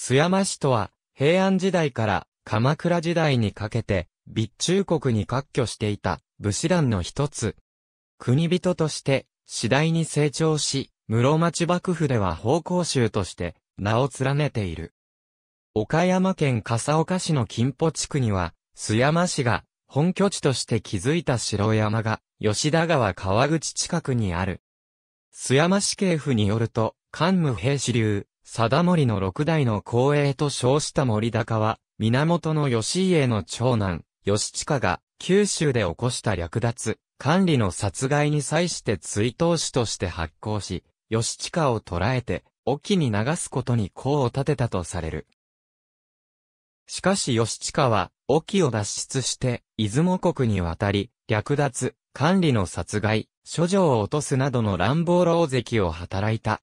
須山市とは、平安時代から鎌倉時代にかけて、備中国に割拠していた武士団の一つ。国人として、次第に成長し、室町幕府では奉公衆として名を連ねている。岡山県笠岡市の金保地区には、須山市が本拠地として築いた城山が吉田川川口近くにある。須山市警府によると、関武平士流、貞森の六代の光栄と称した森高は、源義家の長男、義親が、九州で起こした略奪、管理の殺害に際して追悼詩として発行し、義親を捕らえて、沖に流すことに功を立てたとされる。しかし義親は、沖を脱出して、出雲国に渡り、略奪、管理の殺害、諸女を落とすなどの乱暴狼藉を働いた。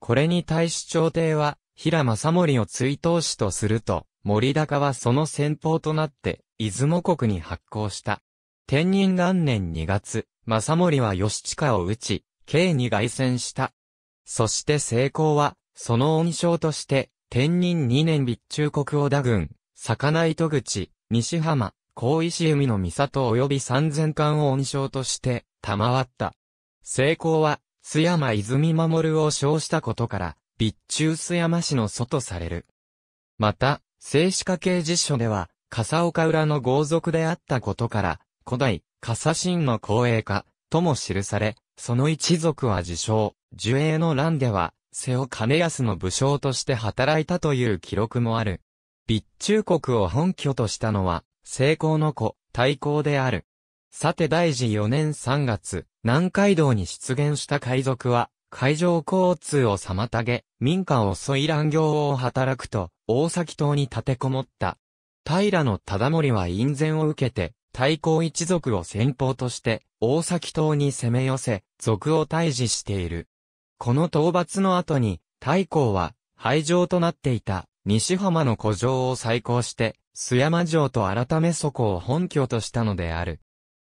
これに対し朝廷は、平正盛を追悼使とすると、森高はその先方となって、出雲国に発行した。天人元年2月、正盛は義近を討ち、慶に凱旋した。そして成功は、その恩賞として、天人2年備中国を打軍、魚糸口、西浜、高石海の三里及び三千貫を恩賞として、賜った。成功は、津山泉守を称したことから、備中津山市の祖とされる。また、静止家系辞書では、笠岡浦の豪族であったことから、古代、笠神の後衛家、とも記され、その一族は自称、樹英の乱では、瀬尾兼康の武将として働いたという記録もある。備中国を本拠としたのは、成功の子、大公である。さて大事4年3月、南海道に出現した海賊は、海上交通を妨げ、民家を襲い乱行を働くと、大崎島に立てこもった。平の忠盛は院前を受けて、大抗一族を先方として、大崎島に攻め寄せ、族を退治している。この討伐の後に、太閤は、廃城となっていた、西浜の古城を再興して、須山城と改めそこを本拠としたのである。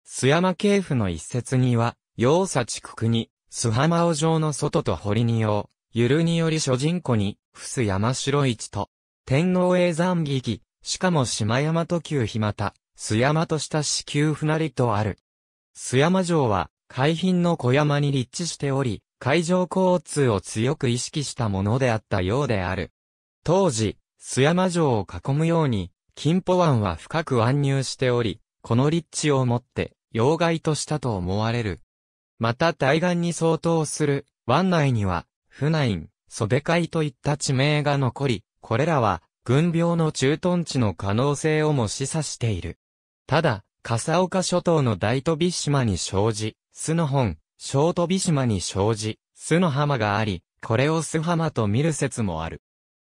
須山系譜の一節には、要佐地区に、須浜尾城の外と堀に用、ゆるにより諸人庫に、伏す山城一と、天皇永山劇、しかも島山と旧日又、須山とした至急船りとある。須山城は、海浜の小山に立地しており、海上交通を強く意識したものであったようである。当時、須山城を囲むように、金浦湾は深く湾入しており、この立地をもって、要害としたと思われる。また対岸に相当する、湾内には、船院、袖海といった地名が残り、これらは、軍病の駐屯地の可能性をも示唆している。ただ、笠岡諸島の大飛島に生じ、須の本、小飛島に生じ、須の浜があり、これを須浜と見る説もある。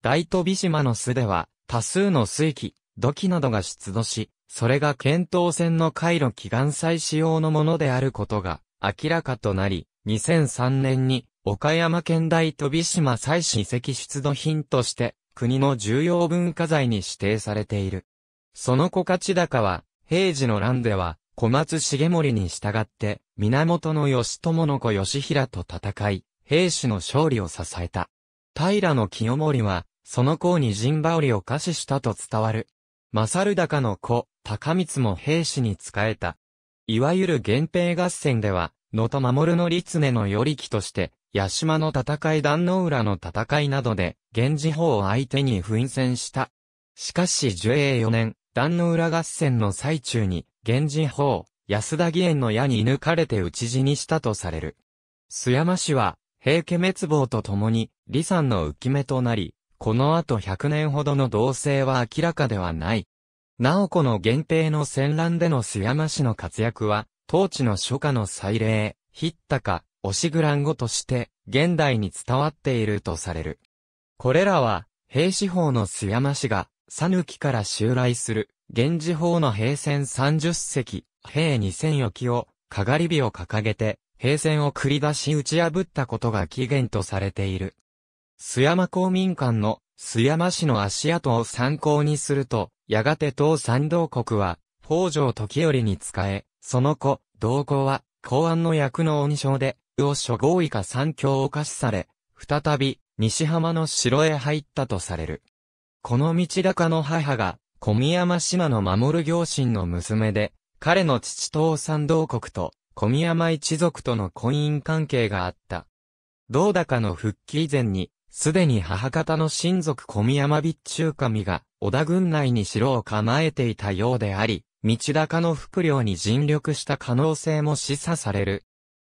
大飛島の巣では、多数の水器、土器などが出土し、それが検討船の回路祈願祭仕様のものであることが明らかとなり、2003年に岡山県大飛島祭祀遺跡出土品として国の重要文化財に指定されている。その小勝高は、平時の乱では、小松重盛に従って、源義朝の子義平と戦い、兵士の勝利を支えた。平清盛は、その子に陣羽織を下死したと伝わる。勝高の子、高光も兵士に仕えた。いわゆる源平合戦では、野田守の立根の頼木として、八島の戦い壇の浦の戦いなどで、源氏法を相手に奮戦した。しかし寿営4年、壇の浦合戦の最中に、源氏法、安田義援の矢に射抜かれて討ち死にしたとされる。須山氏は、平家滅亡とともに、李さんの浮き目となり、この後100年ほどの動静は明らかではない。直子の源平の戦乱での須山氏の活躍は、当地の初夏の祭礼、ヒッタカ、オシグランゴとして、現代に伝わっているとされる。これらは、平氏法の須山氏が、さぬきから襲来する、源氏法の平戦三十隻、兵二千余0を、かがり火を掲げて、平戦を繰り出し打ち破ったことが起源とされている。須山公民館の須山氏の足跡を参考にすると、やがて当三道国は、北条時頼に仕え、その子、同行は、公安の役の恩賞で、魚諸合以下三教を課しされ、再び、西浜の城へ入ったとされる。この道高の母が、小宮山島の守る行進の娘で、彼の父東三道国と、小宮山一族との婚姻関係があった。道高の復帰以前に、すでに母方の親族小宮山備中神が、織田軍内に城を構えていたようであり、道高の副領に尽力した可能性も示唆される。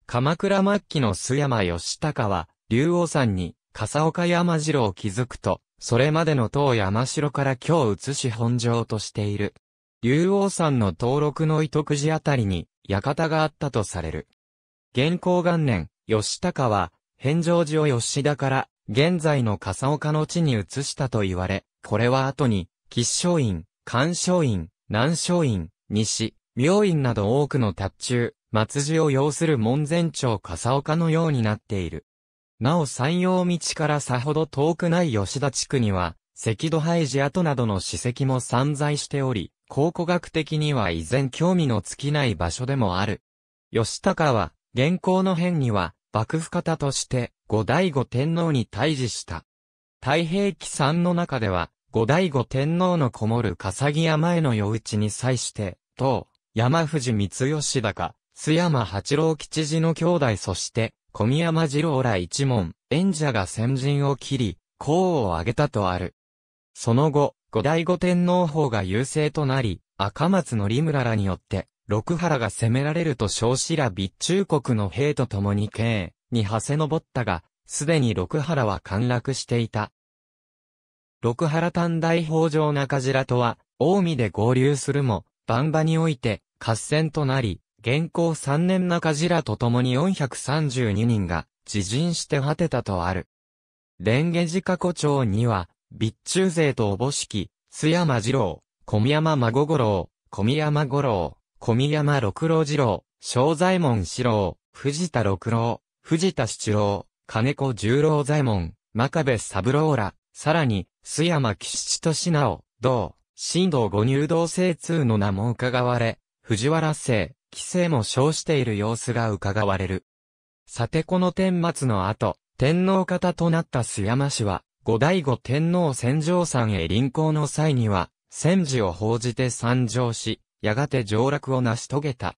鎌倉末期の須山義高は、竜王山に、笠岡山城を築くと、それまでの当山城から今日移し本城としている。竜王山の登録の糸くじあたりに、館があったとされる。元行元年、義高は、返上寺を吉田から、現在の笠岡の地に移したと言われ、これは後に、吉祥院、関祥院、南祥院、西、明院など多くの達中、松寺を要する門前町笠岡のようになっている。なお山陽道からさほど遠くない吉田地区には、赤土廃寺跡などの史跡も散在しており、考古学的には依然興味の尽きない場所でもある。吉高は、現行の変には、幕府方として、後醍醐天皇に対峙した。太平記三の中では、後醍醐天皇のこもる笠木山への夜討ちに際して、当、山藤光吉高、須山八郎吉次の兄弟そして、小宮山次郎ら一門、演者が先陣を切り、功を挙げたとある。その後、後醍醐天皇法が優勢となり、赤松の利村らによって、六原が攻められると少子ら備中国の兵と共にに馳せ登ったが、すでに六原は陥落していた。六原丹大法上中白とは、近江で合流するも、万場において、合戦となり、現行3年中白と共に432人が、自陣して果てたとある。蓮華寺過去町には、備中勢とおぼしき、津山二郎、小宮山孫五郎、小宮山五郎、小宮山六郎二郎、正左衛門四郎、藤田六郎、藤田七郎、金子十郎左衛門、真壁三郎ら、さらに、須山吉七と品を、同、新道五入道生通の名も伺われ、藤原生、規制も称している様子が伺われる。さてこの天末の後、天皇方となった須山氏は、後醍醐天皇戦場山へ臨行の際には、戦時を報じて参上し、やがて上落を成し遂げた。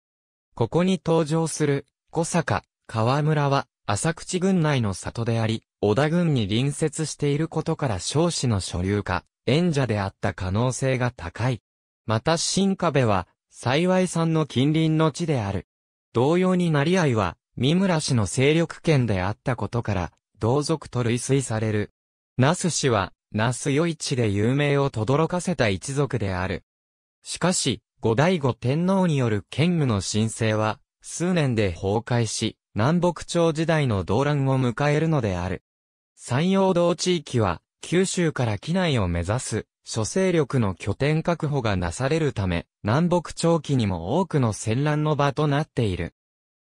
ここに登場する、小坂、川村は、浅口郡内の里であり、織田郡に隣接していることから少子の所有家、縁者であった可能性が高い。また新壁は、幸いんの近隣の地である。同様に成合は、三村氏の勢力圏であったことから、同族と類推される。那須氏は、那須与一で有名を轟かせた一族である。しかし、後醍醐天皇による兼務の申請は、数年で崩壊し、南北朝時代の動乱を迎えるのである。山陽道地域は、九州から機内を目指す、諸勢力の拠点確保がなされるため、南北朝期にも多くの戦乱の場となっている。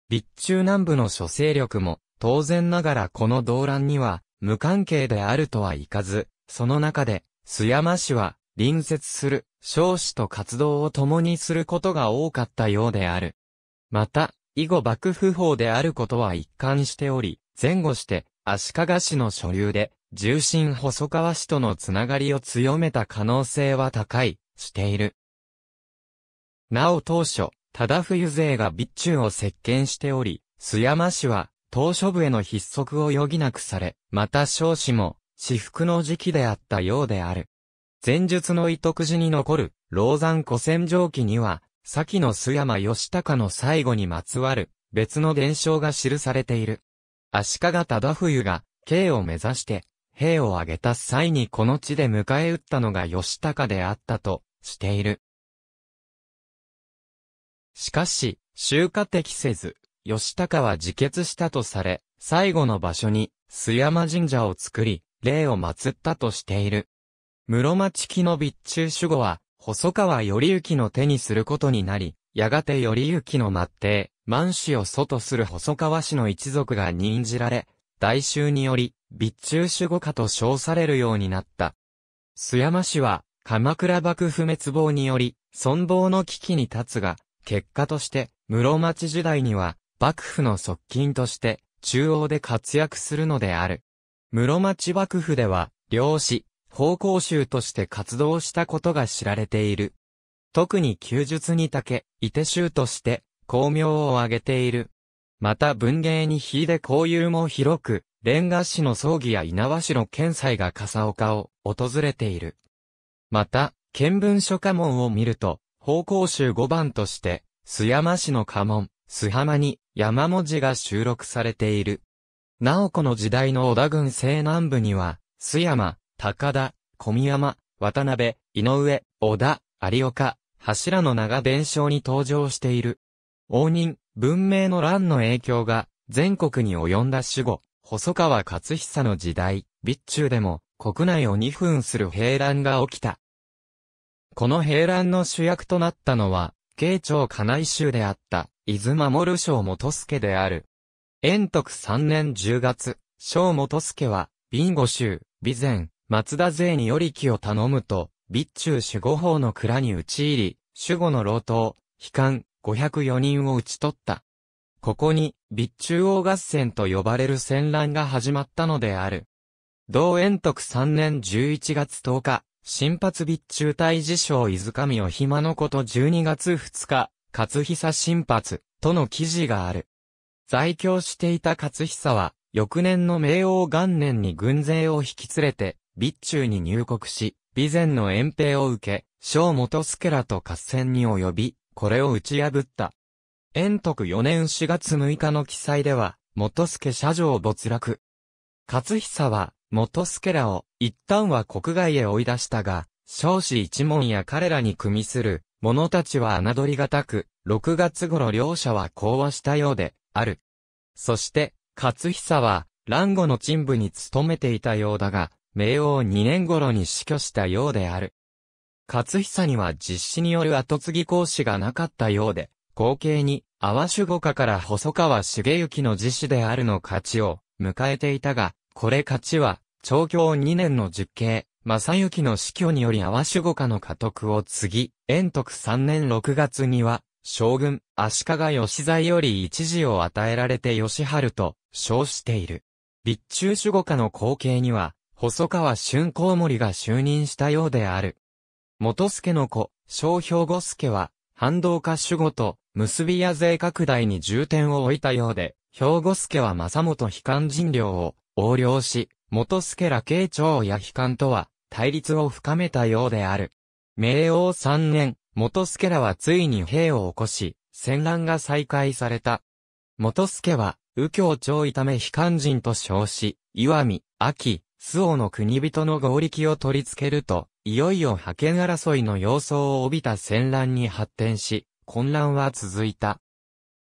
立中南部の諸勢力も、当然ながらこの動乱には、無関係であるとはいかず、その中で、須山氏は、隣接する、少子と活動を共にすることが多かったようである。また、以後幕府法であることは一貫しており、前後して、足利氏の所有で、重心細川氏とのつながりを強めた可能性は高い、している。なお当初、忠冬勢が備中を席巻しており、須山氏は、当初部への筆則を余儀なくされ、また少子も、私服の時期であったようである。前述の糸くじに残る、老山古戦上記には、先の須山義高の最後にまつわる、別の伝承が記されている。足利忠冬が、京を目指して、兵を挙げた際にこの地で迎え撃ったのが義高であったと、している。しかし、集荷的せず、義高は自決したとされ、最後の場所に、須山神社を作り、霊を祀ったとしている。室町期の備中守護は、細川頼之の手にすることになり、やがて頼之の末帝、満州を祖とする細川氏の一族が任じられ、大衆により、備中守護家と称されるようになった。須山氏は、鎌倉幕府滅亡により、存亡の危機に立つが、結果として、室町時代には、幕府の側近として、中央で活躍するのである。室町幕府では、漁師、方向集として活動したことが知られている。特に休日にたけ、伊手集として、光明を挙げている。また文芸に秀で交友も広く、ンガ師の葬儀や稲葉苗の県祭が笠岡を訪れている。また、見聞書家門を見ると、方向集5番として、須山市の家門、須浜に山文字が収録されている。なおこの時代の織田軍西南部には、須山、高田、小宮山、渡辺、井上、小田、有岡、柱の名が伝承に登場している。応仁、文明の乱の影響が全国に及んだ守護、細川勝久の時代、備中でも国内を2分する兵乱が起きた。この兵乱の主役となったのは、慶長家内衆であった、伊豆守将元助である。延徳3年10月、将元助は、備後衆、州、備前、松田勢にり木を頼むと、備中守護法の蔵に討ち入り、守護の老頭、悲観、504人を討ち取った。ここに、備中王合戦と呼ばれる戦乱が始まったのである。同延徳3年11月10日、新発備中隊事将伊豆神を暇のこと12月2日、勝久新発、との記事がある。在京していた勝久は、翌年の明王元年に軍勢を引き連れて、備中に入国し、備前の遠兵を受け、小元助らと合戦に及び、これを打ち破った。延徳4年4月6日の記載では、元助社長没落。勝久は、元助らを、一旦は国外へ追い出したが、少子一門や彼らに組みする、者たちは侮りがたく、6月頃両者は講和したようで、ある。そして、勝久は、乱後の陳部に勤めていたようだが、明王2年頃に死去したようである。勝久には実施による後継ぎ講師がなかったようで、後継に、阿波守護家から細川重之の自死であるの勝ちを迎えていたが、これ勝ちは、長教2年の実刑、正行の死去により阿波守護家の家督を継ぎ、延徳3年6月には、将軍、足利義在より一時を与えられて義春と称している。備中守護家の後継には、細川春光森が就任したようである。元助の子、小兵後助は、反動化守護と、結びや税拡大に重点を置いたようで、兵五助は正元悲観人領を横領し、元助ら慶長や悲観とは対立を深めたようである。明王三年、元助らはついに兵を起こし、戦乱が再開された。元助は、右京長いため悲観人と称し、岩見、秋、周王の国人の合力を取り付けると、いよいよ派遣争いの様相を帯びた戦乱に発展し、混乱は続いた。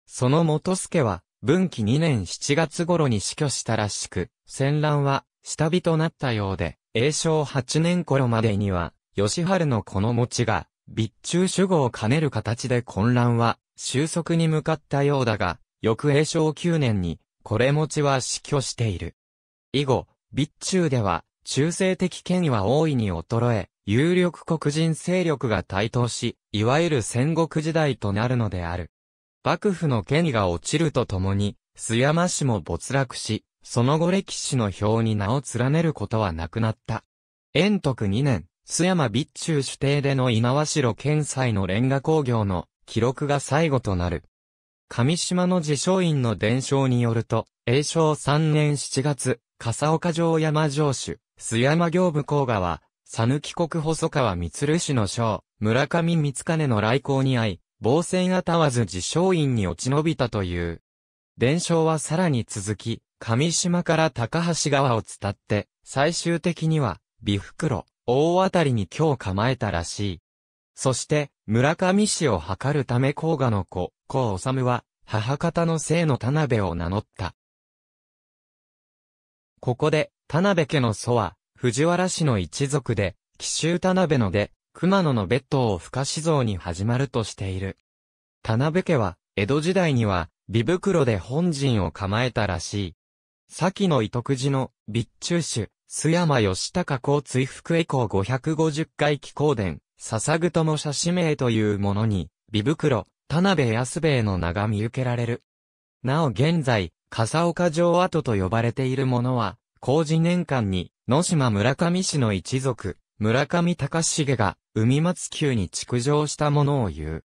その元助は、文紀2年7月頃に死去したらしく、戦乱は下火となったようで、永正8年頃までには、吉春のこの持ちが、備中守護を兼ねる形で混乱は収束に向かったようだが、翌永正9年に、これ持ちは死去している。以後、備中では、中性的権威は大いに衰え、有力黒人勢力が台頭し、いわゆる戦国時代となるのである。幕府の権威が落ちるとともに、須山氏も没落し、その後歴史の表に名を連ねることはなくなった。延徳2年、須山備中主邸での稲和城県祭のレンガ工業の記録が最後となる。上島の自称院の伝承によると、永正3年7月、笠岡城山城主、須山行部甲賀は、佐抜国細川光氏の将、村上光兼の来航に遭い、防戦あたわず自称院に落ち延びたという。伝承はさらに続き、上島から高橋川を伝って、最終的には、美袋、大当たりに今日構えたらしい。そして、村上氏を図るため甲賀の子、甲治は、母方の姓の田辺を名乗った。ここで、田辺家の祖は、藤原氏の一族で、紀州田辺ので、熊野の別当を不可思想に始まるとしている。田辺家は、江戸時代には、美袋で本陣を構えたらしい。先の糸く寺の、備中主、須山義高公追福以降550回紀行伝、笹具友写氏名というものに、美袋、田辺安兵衛の名が見受けられる。なお現在、笠岡城跡と呼ばれているものは、工事年間に、野島村上氏の一族、村上隆重が、海松宮に築城したものを言う。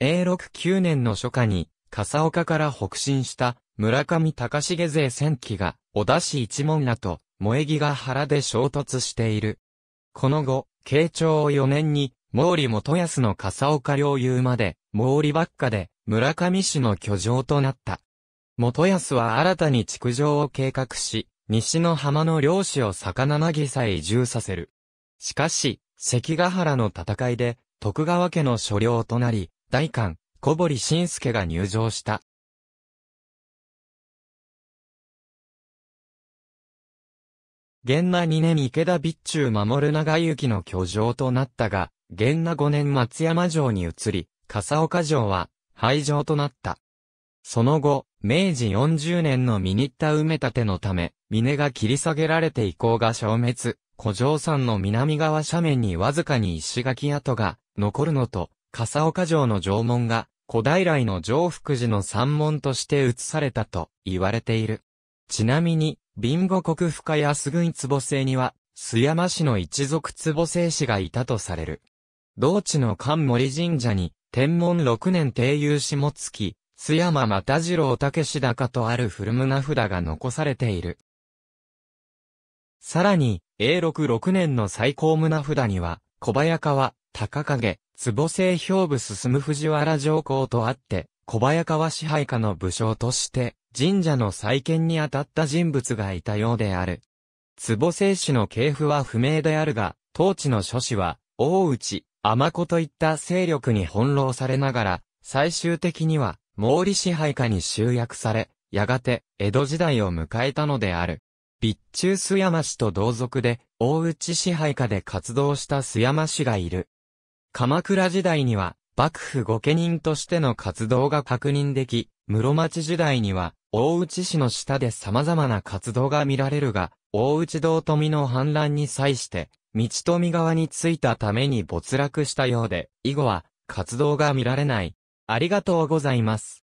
永禄9年の初夏に、笠岡から北進した村上隆重勢戦機が、小田市一門らと、萌木が原で衝突している。この後、慶長4年に、毛利元康の笠岡領有まで、毛利ばっかで、村上氏の居城となった。元康は新たに築城を計画し、西の浜の漁師を魚なぎさえ移住させる。しかし、関ヶ原の戦いで、徳川家の所領となり、大官、小堀晋介が入城した。元那二年池田備中守長行の居城となったが、元那五年松山城に移り、笠岡城は廃城となった。その後、明治40年の見に行った埋め立てのため、峰が切り下げられて遺構が消滅、古城山の南側斜面にわずかに石垣跡が残るのと、笠岡城の城門が古代来の城福寺の山門として移されたと言われている。ちなみに、ビンゴ国深安郡坪生には、須山市の一族坪生氏がいたとされる。同地の菅森神社に、天文六年定有下月、須山又次郎武志高とある古胸札が残されている。さらに、永禄6年の最高胸札には、小早川、高影、坪製兵部進藤原上皇とあって、小早川支配下の武将として、神社の再建に当たった人物がいたようである。坪製氏の系譜は不明であるが、当地の諸氏は、大内、天子といった勢力に翻弄されながら、最終的には、毛利支配下に集約され、やがて江戸時代を迎えたのである。備中須山氏と同族で、大内支配下で活動した須山氏がいる。鎌倉時代には、幕府御家人としての活動が確認でき、室町時代には、大内氏の下で様々な活動が見られるが、大内道富の反乱に際して、道富側についたために没落したようで、以後は、活動が見られない。ありがとうございます。